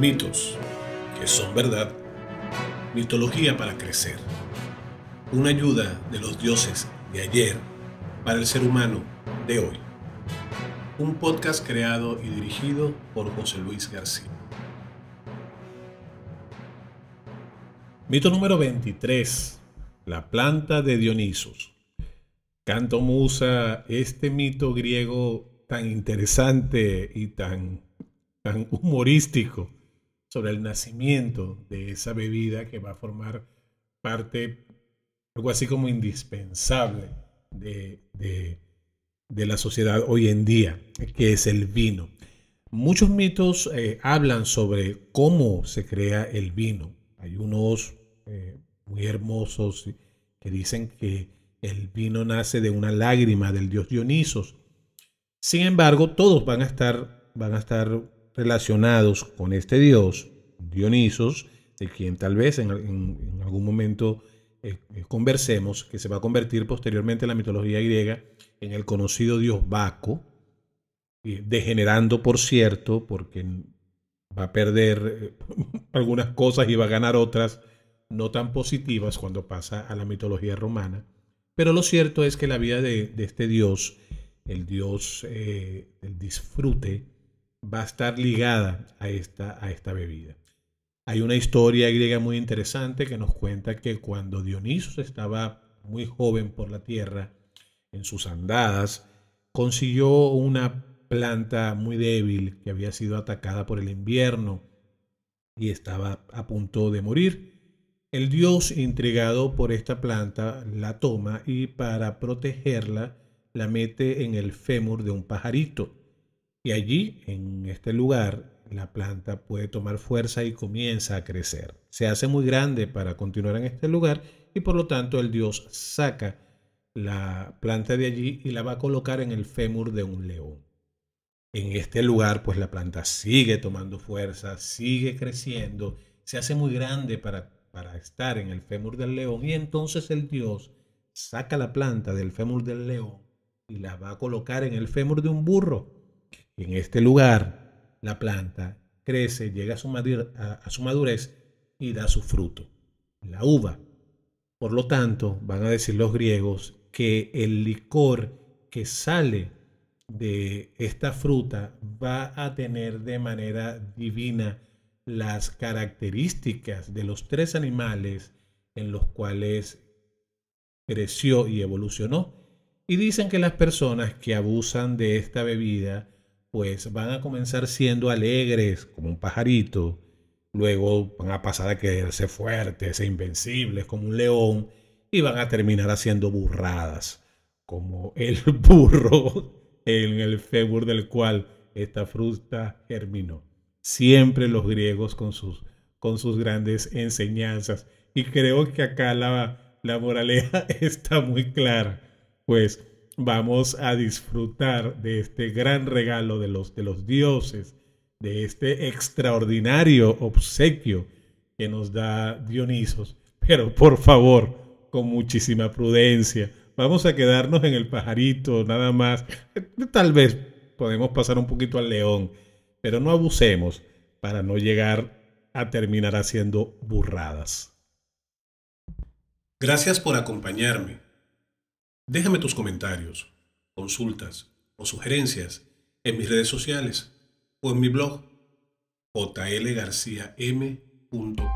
Mitos, que son verdad. Mitología para crecer. Una ayuda de los dioses de ayer para el ser humano de hoy. Un podcast creado y dirigido por José Luis García. Mito número 23. La planta de Dionisos. Canto Musa, este mito griego tan interesante y tan, tan humorístico sobre el nacimiento de esa bebida que va a formar parte, algo así como indispensable de, la sociedad hoy en día, que es el vino. Muchos mitos eh, hablan sobre cómo se crea el vino. Hay unos eh, muy hermosos que dicen que el vino nace de una lágrima del dios Dionisos. Sin embargo, todos van a estar, van a estar relacionados con este dios, Dionisos, de quien tal vez en, algún momento eh, eh, conversemos, que se va a convertir posteriormente en la mitología griega en el conocido dios Baco, eh, degenerando por cierto, porque va a perder algunas cosas y va a ganar otras no tan positivas cuando pasa a la mitología romana. Pero lo cierto es que la vida de, de este dios, el dios del disfrute, va a estar ligada a esta, a esta bebida. Hay una historia griega muy interesante que nos cuenta que cuando Dionisos estaba muy joven por la tierra, en sus andadas, consiguió una planta muy débil que había sido atacada por el invierno y estaba a punto de morir. El dios, intrigado por esta planta, la toma y para protegerla la mete en el fémur de un pajarito. Y allí, en este lugar, la planta puede tomar fuerza y comienza a crecer. Se hace muy grande para continuar en este lugar y por lo tanto el dios saca la planta de allí y la va a colocar en el fémur de un león. En este lugar, pues la planta sigue tomando fuerza, sigue creciendo, se hace muy grande para, para estar en el fémur del león y entonces el dios saca la planta del fémur del león y la va a colocar en el fémur de un burro en este lugar la planta crece, llega a su, a su madurez y da su fruto, la uva. Por lo tanto, van a decir los griegos que el licor que sale de esta fruta va a tener de manera divina las características de los tres animales en los cuales creció y evolucionó. Y dicen que las personas que abusan de esta bebida pues van a comenzar siendo alegres como un pajarito, luego van a pasar a quererse fuertes e invencibles como un león y van a terminar haciendo burradas como el burro en el fémur del cual esta fruta germinó. Siempre los griegos con sus, con sus grandes enseñanzas. Y creo que acá la, la moraleja está muy clara. Pues vamos a disfrutar de este gran regalo de los, de los dioses, de este extraordinario obsequio que nos da Dionisos. Pero por favor, con muchísima prudencia, vamos a quedarnos en el pajarito nada más. Tal vez podemos pasar un poquito al león, pero no abusemos para no llegar a terminar haciendo burradas. Gracias por acompañarme. Déjame tus comentarios, consultas o sugerencias en mis redes sociales o en mi blog jlgarciam.com.